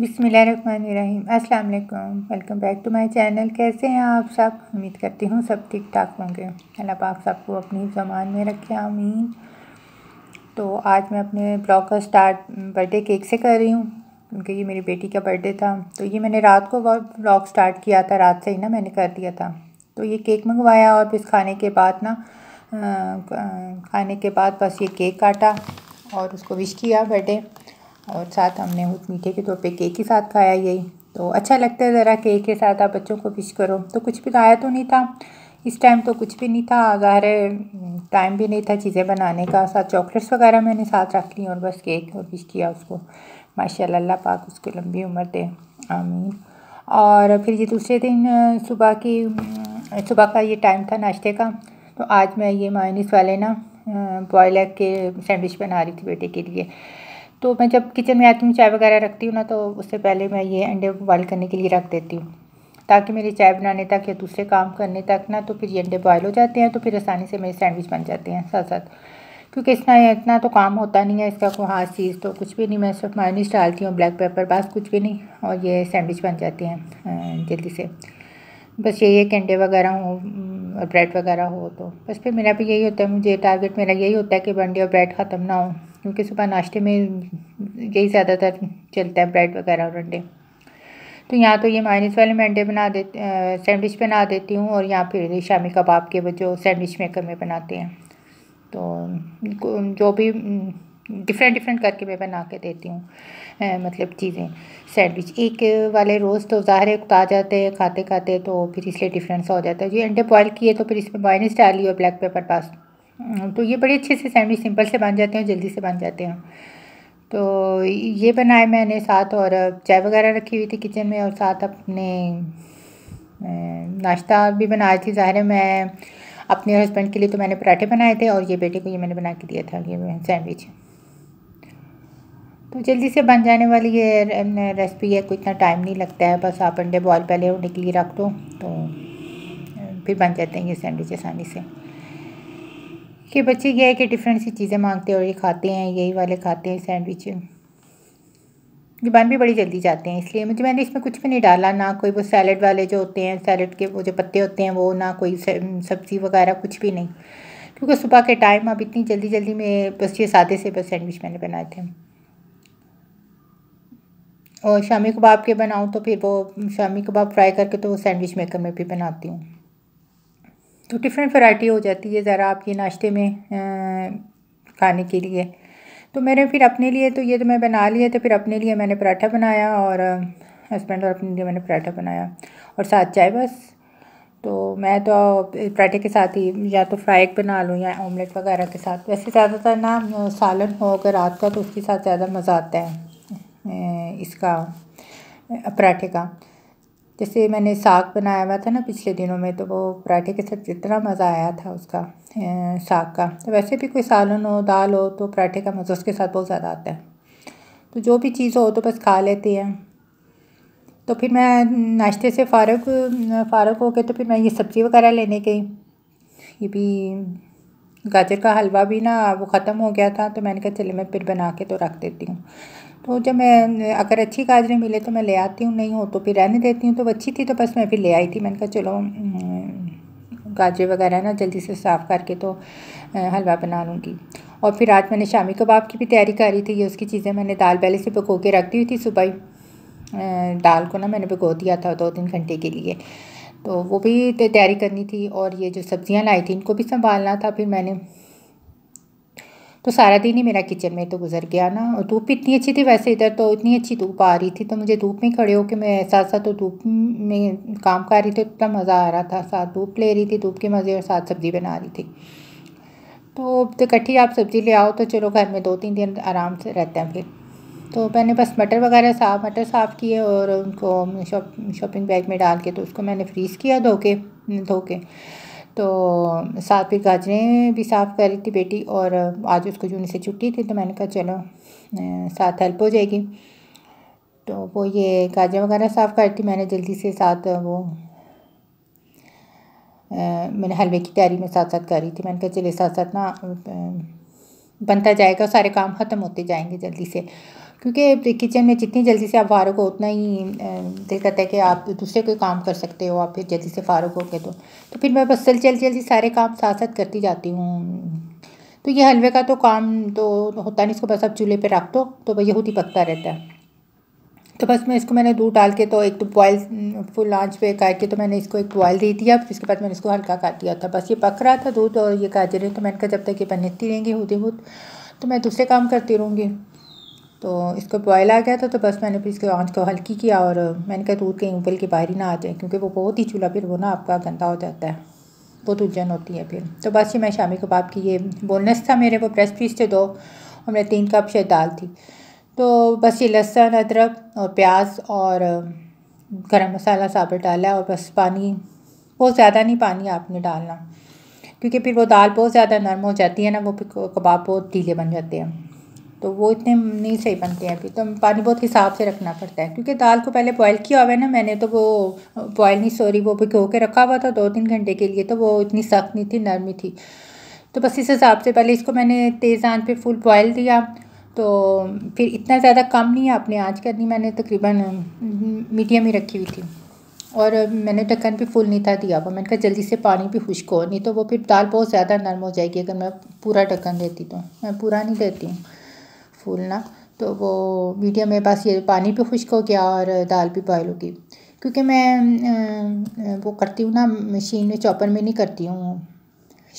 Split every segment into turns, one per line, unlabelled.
बिसमीम् अस्सलाम वालेकुम welcome back to my channel कैसे हैं आप सब उम्मीद करती हूँ सब ठीक ठाक होंगे अल्लाह पाक सबको अपनी ज़मान में रखे आमीन तो आज मैं अपने ब्लॉग का स्टार्ट बर्थडे केक से कर रही हूँ क्योंकि ये मेरी बेटी का बर्थडे था तो ये मैंने रात को ब्लॉग स्टार्ट किया था रात से ही ना मैंने कर दिया था तो ये केक मंगवाया और फिर खाने के बाद ना खाने के बाद बस ये केक काटा और उसको विश किया बर्थडे और साथ हमने मीठे के तौर पे केक के साथ खाया यही तो अच्छा लगता है ज़रा केक के साथ आप बच्चों को विश करो तो कुछ भी लाया तो, तो नहीं था इस टाइम तो कुछ भी नहीं था अगर टाइम भी नहीं था चीज़ें बनाने का साथ चॉकलेट्स वगैरह मैंने साथ रख ली और बस केक और विश किया उसको माशा पाक उसको लंबी उम्र दे आमीन और फिर ये दूसरे दिन सुबह की सुबह का ये टाइम था नाश्ते का तो आज मैं ये मायनिस वाले ना बॉयल एग के सैंडविच बना रही थी बेटे के लिए तो मैं जब किचन में आती हूँ चाय वगैरह रखती हूँ ना तो उससे पहले मैं ये अंडे बॉयल करने के लिए रख देती हूँ ताकि मेरी चाय बनाने तक या दूसरे काम करने तक ना तो फिर ये अंडे बॉयल हो जाते हैं तो फिर आसानी से मेरे सैंडविच बन जाते हैं साथ साथ क्योंकि इतना इतना तो काम होता नहीं है इसका कोई खास चीज़ तो कुछ भी नहीं मैं सिर्फ मायोनीस डालती हूँ ब्लैक पेपर बस कुछ भी नहीं और ये सैंडविच बन जाते हैं जल्दी से बस यही है कि अंडे वगैरह हो और ब्रेड वगैरह हो तो बस फिर मेरा भी यही होता है मुझे टारगेट मेरा यही होता है कि अंडे और ब्रेड ख़त्म ना हो क्योंकि सुबह नाश्ते में यही ज़्यादातर चलता है ब्रेड वगैरह और अंडे तो यहाँ तो ये माइनस वाले में अंडे बना दे सैंडविच बना देती हूँ और यहाँ फिर शामी कबाब के वो जो सैंडविच मेकर में बनाते हैं तो जो भी डिफरेंट डिफरेंट करके मैं बना के देती हूँ मतलब चीज़ें सैंडविच एक वाले रोज़ तो ज़ाहिर आ जाते हैं खाते खाते तो फिर इसलिए डिफरेंस हो जाता है जो अंडे बॉयल किए तो फिर इसमें माइनस डाली और ब्लैक पेपर पास हम्म, तो ये बड़े अच्छे से सैंडविच सिंपल से बन जाते हैं जल्दी से बन जाते हैं तो ये बनाए मैंने साथ और चाय वगैरह रखी हुई थी किचन में और साथ अपने नाश्ता भी बनाई थी ज़ाहिर है मैं अपने हस्बैंड के लिए तो मैंने पराठे बनाए थे और ये बेटे को ये मैंने बना के दिया था ये सैंडविच तो जल्दी से बन जाने वाली ये रेसिपी है कोई इतना टाइम नहीं लगता है बस आप अंडे बॉयल पहले होने के लिए रख दो तो फिर बन जाते हैं ये सैंडविच आसानी से कि बच्चे ये है कि डिफरेंट सी चीज़ें मांगते हैं और ये खाते हैं यही वाले खाते हैं सैंडविच जुबान भी बड़ी जल्दी जाते हैं इसलिए मुझे मैंने इसमें कुछ भी नहीं डाला ना कोई वो सैलड वाले जो होते हैं सैलड के वो जो पत्ते होते हैं वो ना कोई सब्ज़ी वगैरह कुछ भी नहीं क्योंकि सुबह के टाइम अब इतनी जल्दी जल्दी में बस ये सादे से बस सैंडविच मैंने बनाए थे और शामी कबाब के बनाऊँ तो फिर वो शामी कबाब फ्राई करके तो वो सैंडविच मेकर में भी बनाती हूँ तो डिफरेंट वैरायटी हो जाती है ज़रा आपके नाश्ते में खाने के लिए तो मैंने फिर अपने लिए तो ये तो मैं बना लिया तो फिर अपने लिए मैंने पराठा बनाया और हस्बैंड और अपने लिए मैंने पराठा बनाया और साथ चाय बस तो मैं तो पराठे के साथ ही या तो फ्राई बना लूँ या ऑमलेट वगैरह के साथ वैसे ज़्यादातर ना सालन हो अगर रात का तो उसके साथ ज़्यादा मज़ा आता है इसका पराठे का जैसे मैंने साग बनाया हुआ था ना पिछले दिनों में तो वो पराठे के साथ जितना मज़ा आया था उसका साग का तो वैसे भी कोई सालन हो दाल हो तो पराठे का मज़ा उसके साथ बहुत ज़्यादा आता है तो जो भी चीज़ हो तो बस खा लेते हैं तो फिर मैं नाश्ते से फारग फारग हो गए तो फिर मैं ये सब्ज़ी वगैरह लेने गई ये भी गाजर का हलवा भी ना वो ख़त्म हो गया था तो मैंने कहा चले मैं फिर बना के तो रख देती हूँ तो जब मैं अगर अच्छी गाजरें मिले तो मैं ले आती हूँ नहीं हो तो फिर रहने देती हूँ तो अच्छी थी तो बस मैं फिर ले आई थी मैंने कहा चलो गाजरे वगैरह ना जल्दी से साफ़ करके तो हलवा बना लूँगी और फिर रात मैंने शामी कबाब की भी तैयारी करी थी ये उसकी चीज़ें मैंने दाल पहले से पको के रख दी हुई थी सुबह ही दाल को ना मैंने भिगो दिया था दो तीन घंटे के लिए तो वो भी तैयारी करनी थी और ये जो सब्ज़ियाँ लाई थी इनको भी संभालना था फिर मैंने तो सारा दिन ही मेरा किचन में तो गुजर गया ना और धूप इतनी अच्छी थी वैसे इधर तो इतनी अच्छी धूप आ रही थी तो मुझे धूप में खड़े होकर मैं साथ साथ तो धूप में काम कर रही थी इतना मज़ा आ रहा था साथ धूप ले रही थी धूप के मज़े और साथ सब्ज़ी बना रही थी तो, तो इकट्ठी आप सब्ज़ी ले आओ तो चलो घर में दो तीन दिन आराम से रहते हैं फिर तो मैंने बस मटर वगैरह साफ मटर साफ़ किए और उनको शॉपिंग बैग में डाल के तो उसको मैंने फ्रीज़ किया धो के धो के तो साथ फिर गाजरें भी साफ़ कर रही थी बेटी और आज उसको जूनी से छुट्टी थी तो मैंने कहा चलो साथ हेल्प हो जाएगी तो वो ये गाजरें वगैरह साफ़ थी मैंने जल्दी से साथ वो मैंने हलवे की तैयारी में साथ साथ करी थी मैंने कहा चले साथ साथ ना बनता जाएगा सारे काम ख़त्म होते जाएंगे जल्दी से क्योंकि किचन में जितनी जल्दी से आप फारग हो उतना ही दिल करता है कि आप दूसरे कोई काम कर सकते हो आप फिर जल्दी से फारग हो गए तो तो फिर मैं बस चल जल्दी जल्दी सारे काम साथ साथ करती जाती हूँ तो ये हलवे का तो काम तो होता नहीं इसको बस आप चूल्हे पर रख दो तो भैया बहुत ही पकता रहता है तो बस मैं इसको मैंने दूध डाल के तो एक तो बॉयल फुल आंच पे करके तो मैंने इसको एक बॉयल दे दिया फिर इसके बाद मैंने इसको हल्का काट दिया था बस ये पक रहा था दूध और ये गाजरें तो मैंने कहा जब तक ये बनती रहेंगी होते होते तो मैं दूसरे काम करती रहूँगी तो इसको बॉयल आ गया था तो बस मैंने फिर इसके आँच को हल्की किया और मैंने कहा दूध कहीं उबल के बाहर ही ना आ जाए क्योंकि वो बहुत ही चूल्हा फिर वो ना आपका गंदा हो जाता है बहुत उलझन होती है फिर तो बस ये मैं शामी कबाब की ये बोनस था मेरे वो ब्रेस्ट पीस थे दो और मेरे तीन कप शायद दाल थी तो बस ये लहसुन अदरक और प्याज और गरम मसाला साबर डाला और बस पानी बहुत ज़्यादा नहीं पानी आपने डालना क्योंकि फिर वो दाल बहुत ज़्यादा नरम हो जाती है ना वो कबाब बहुत ढीले बन जाते हैं तो वो इतने नहीं सही बनते हैं अभी तो पानी बहुत हिसाब से रखना पड़ता है क्योंकि दाल को पहले बॉयल किया हुआ है ना मैंने तो वो बॉयल नहीं सॉरी वो भिगो के रखा हुआ था दो तीन घंटे के लिए तो वो इतनी सख्त नहीं थी नरमी थी तो बस इस हिसाब से पहले इसको मैंने तेज़ आंच पे फुल बॉयल दिया तो फिर इतना ज़्यादा कम नहीं है आपने आँच करनी मैंने तकरीबन मीडियम ही रखी हुई थी और मैंने ढक्कन भी फुल नहीं था दिया हुआ मैंने कहा जल्दी से पानी भी खुश्क हो नहीं तो वो फिर दाल बहुत ज़्यादा नरम हो जाएगी अगर मैं पूरा ढक्कन देती तो मैं पूरा नहीं देती हूँ फूलना तो वो मीडियम मेरे पास ये पानी भी खुश्क हो गया और दाल भी बॉयल होगी क्योंकि मैं वो करती हूँ ना मशीन में चॉपर में नहीं करती हूँ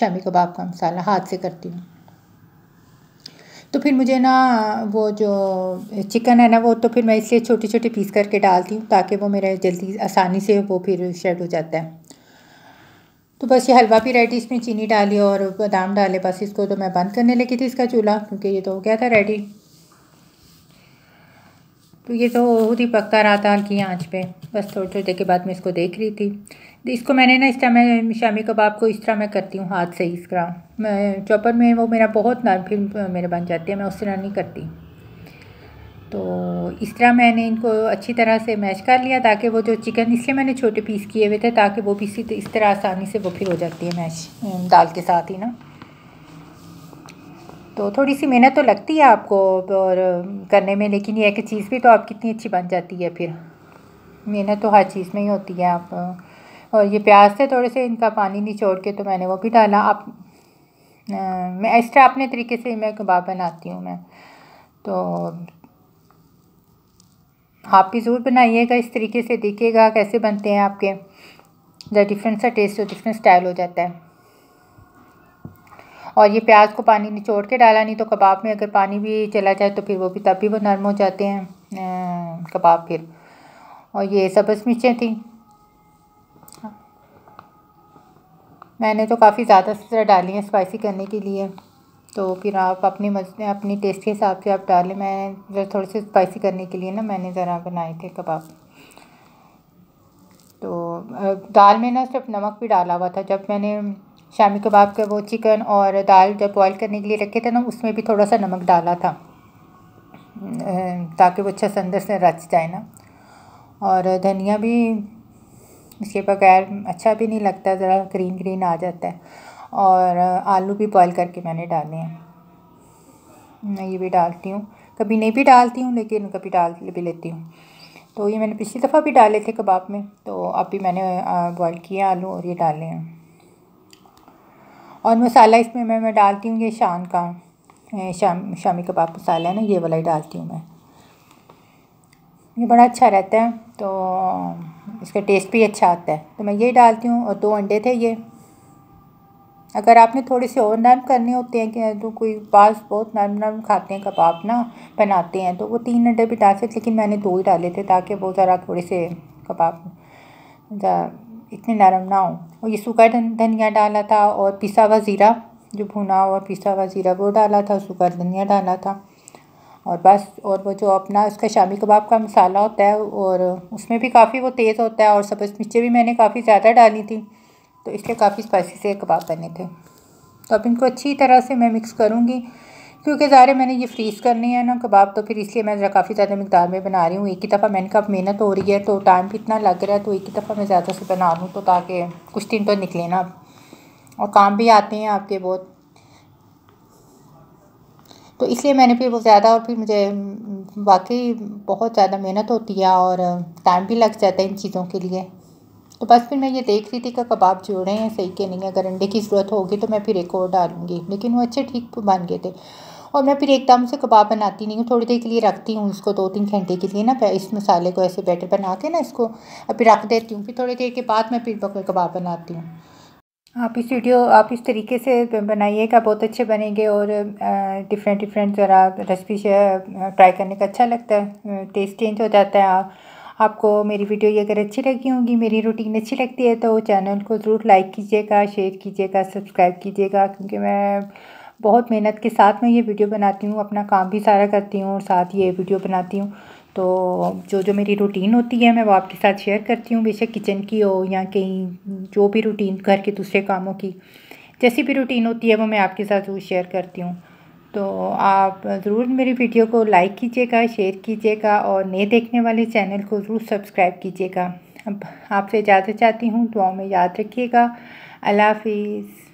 शामी कबाब का मसाला हाथ से करती हूँ तो फिर मुझे ना वो जो चिकन है ना वो तो फिर मैं इसलिए छोटे छोटे पीस करके डालती हूँ ताकि वो मेरा जल्दी आसानी से वो फिर शेड हो जाता है तो बस ये हलवा भी रेडी इसमें चीनी डाली और बादाम डाले बस इसको तो मैं बंद करने लगी थी इसका चूल्हा क्योंकि ये तो हो गया था रेडी तो ये तो बहुत ही पकता रहा था हल्की आँच पे बस थोड़ी थोड़ी देर के बाद मैं इसको देख रही थी तो इसको मैंने ना इस तरह मैं शामी कबाब को इस तरह मैं करती हूँ हाथ से इस तरह मैं चॉपर में वो मेरा बहुत नाम फिल्म मेरे बन जाती है मैं उस तरह नहीं करती तो इस तरह मैंने इनको अच्छी तरह से मैश कर लिया ताकि वो जो चिकन इसलिए मैंने छोटे पीस किए हुए थे ताकि वो भी तो इस तरह आसानी से वो फिर हो जाती है मैश दाल के साथ ही ना तो थोड़ी सी मेहनत तो लगती है आपको और करने में लेकिन यह कि चीज़ भी तो आप कितनी अच्छी बन जाती है फिर मेहनत तो हर चीज़ में ही होती है आप और ये प्याज थे थोड़े से इनका पानी निचोड़ के तो मैंने वो भी डाला आप मैं एक्स्ट्रा अपने तरीके से मैं कबाब बनाती हूँ मैं तो आप भी ज़रूर बनाइएगा इस तरीके से देखिएगा कैसे बनते हैं आपके जो डिफरेंट सा टेस्ट हो डिफरेंट स्टाइल हो जाता है और ये प्याज को पानी निचोड़ के डाला नहीं तो कबाब में अगर पानी भी चला जाए तो फिर वो भी तब भी वो नरम हो जाते हैं अं, कबाब फिर और ये सबस मिर्चें थी मैंने तो काफ़ी ज़्यादा से ज़्यादा डाली हैं स्पाइसी करने के लिए तो फिर आप अपनी मर्ज़ी अपनी टेस्ट के हिसाब से आप डालें मैं ज़रा थोड़े से स्पाइसी करने के लिए ना मैंने ज़रा बनाए थे कबाब तो दाल में ना सिर्फ नमक भी डाला हुआ था जब मैंने शामी कबाब का वो चिकन और दाल जब बॉईल करने के लिए रखे थे ना उसमें भी थोड़ा सा नमक डाला था ताकि वो अच्छा अंदर से रच जाए ना और धनिया भी इसके बगैर अच्छा भी नहीं लगता ज़रा ग्रीन ग्रीन आ जाता है और आलू भी बॉयल करके मैंने डाले हैं मैं ये भी डालती हूँ कभी नहीं भी डालती हूँ लेकिन कभी डाल भी लेती हूँ तो ये मैंने पिछली दफ़ा भी डाले थे कबाब में तो अब भी मैंने बॉयल किए आलू और ये डाले हैं और मसाला इसमें मैं मैं डालती हूँ ये शान का शाम शामी कबाब मसाला है ना ये वाला ही डालती हूँ मैं ये बड़ा अच्छा रहता है तो इसका टेस्ट भी अच्छा आता है तो मैं यही डालती हूँ और दो अंडे थे ये अगर आपने थोड़े से और नरम करने होते हैं कि तो कोई पास बहुत नरम नरम खाते हैं कबाब ना बनाते हैं तो वो तीन अंडे भी डाल सकते लेकिन मैंने दो ही डाले थे ताकि वो ज़रा थोड़े से कबाब इतने नरम ना हो और ये सूखा धनिया डाला था और पिसा हुआ ज़ीरा जो भुना और पिसा हुआ ज़ीरा वो डाला था सूखा धनिया डाला था और बस और वो जो अपना उसका शामी कबाब का मसाला होता है और उसमें भी काफ़ी वो तेज़ होता है और सब्ज़ मिर्चें भी मैंने काफ़ी ज़्यादा डाली थी तो इसलिए काफ़ी स्पाइसी से कबाब बने थे तो अब इनको अच्छी तरह से मैं मिक्स करूँगी क्योंकि ज़ाहिर मैंने ये फ्रीज़ करनी है ना कबाब तो फिर इसलिए मैं काफ़ी ज़्यादा मकदार में बना रही हूँ एक ही दफ़ा मैंने कहा मेहनत हो रही है तो टाइम भी इतना लग रहा है तो एक ही दफ़ा मैं ज़्यादा से बना लूँ तो ताकि कुछ दिन तो निकले ना और काम भी आते हैं आपके बहुत तो इसलिए मैंने फिर वो ज़्यादा और फिर मुझे वाकई बहुत ज़्यादा मेहनत होती है और टाइम भी लग जाता है इन चीज़ों के लिए तो बस फिर मैं ये देख रही थी कि कबाब जोड़े हैं सही के नहीं अगर अंडे की ज़रूरत होगी तो मैं फिर एक और डालूँगी लेकिन वो अच्छे ठीक बन गए थे और मैं फिर एकदम से कबाब बनाती नहीं हूँ थोड़ी देर के लिए रखती हूँ इसको दो तीन घंटे के लिए ना इस मसाले को ऐसे बैटर बना के ना इसको फिर रख देती हूँ फिर थोड़ी देर के बाद मैं फिर कबाब बनाती हूँ आप इस वीडियो आप इस तरीके से बनाइएगा बहुत अच्छे बनेंगे और डिफरेंट डिफरेंट ज़रा रेसिपी ट्राई करने का अच्छा लगता है टेस्ट चेंज हो जाता है आप आपको मेरी वीडियो ये अगर अच्छी लगी होगी मेरी रूटीन अच्छी लगती है तो चैनल को ज़रूर लाइक कीजिएगा शेयर कीजिएगा सब्सक्राइब कीजिएगा क्योंकि मैं बहुत मेहनत के साथ मैं ये वीडियो बनाती हूँ अपना काम भी सारा करती हूँ और साथ ये वीडियो बनाती हूँ तो जो जो मेरी रूटीन होती है मैं वो आपके साथ शेयर करती हूँ बेशक किचन की हो या कहीं जो भी रूटीन घर के दूसरे कामों की जैसी भी रूटीन होती है वो मैं आपके साथ ज़रूर शेयर करती हूँ तो आप ज़रूर मेरी वीडियो को लाइक कीजिएगा शेयर कीजिएगा और नए देखने वाले चैनल को ज़रूर सब्सक्राइब कीजिएगा अब आपसे इजाज़त चाहती हूँ दुआ में याद रखिएगा अल्लाह हाफिज़